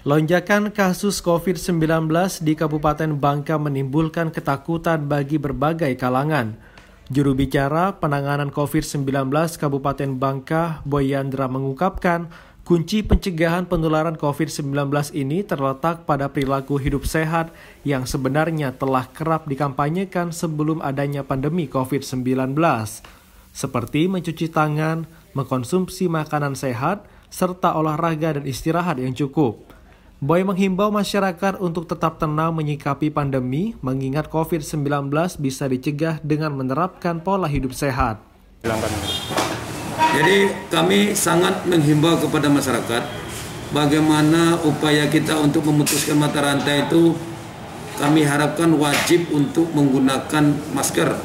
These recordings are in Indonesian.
Lonjakan kasus COVID-19 di Kabupaten Bangka menimbulkan ketakutan bagi berbagai kalangan. Juru bicara penanganan COVID-19 Kabupaten Bangka, Boyandra mengungkapkan, kunci pencegahan penularan COVID-19 ini terletak pada perilaku hidup sehat yang sebenarnya telah kerap dikampanyekan sebelum adanya pandemi COVID-19, seperti mencuci tangan, mengkonsumsi makanan sehat, serta olahraga dan istirahat yang cukup. Boy menghimbau masyarakat untuk tetap tenang menyikapi pandemi, mengingat COVID-19 bisa dicegah dengan menerapkan pola hidup sehat. Jadi kami sangat menghimbau kepada masyarakat bagaimana upaya kita untuk memutuskan mata rantai itu kami harapkan wajib untuk menggunakan masker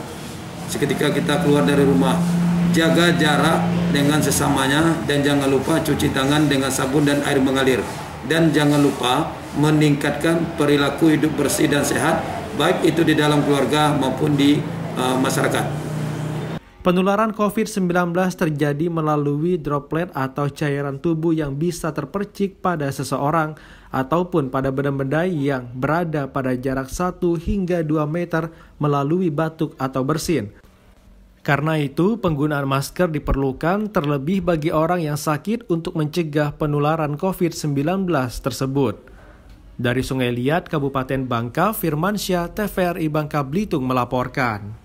seketika kita keluar dari rumah. Jaga jarak dengan sesamanya dan jangan lupa cuci tangan dengan sabun dan air mengalir dan jangan lupa meningkatkan perilaku hidup bersih dan sehat baik itu di dalam keluarga maupun di uh, masyarakat. Penularan COVID-19 terjadi melalui droplet atau cairan tubuh yang bisa terpercik pada seseorang ataupun pada benda-benda yang berada pada jarak 1 hingga 2 meter melalui batuk atau bersin. Karena itu, penggunaan masker diperlukan terlebih bagi orang yang sakit untuk mencegah penularan COVID-19 tersebut. Dari Sungai Liat, Kabupaten Bangka, Firmansyah, TVRI Bangka Belitung melaporkan.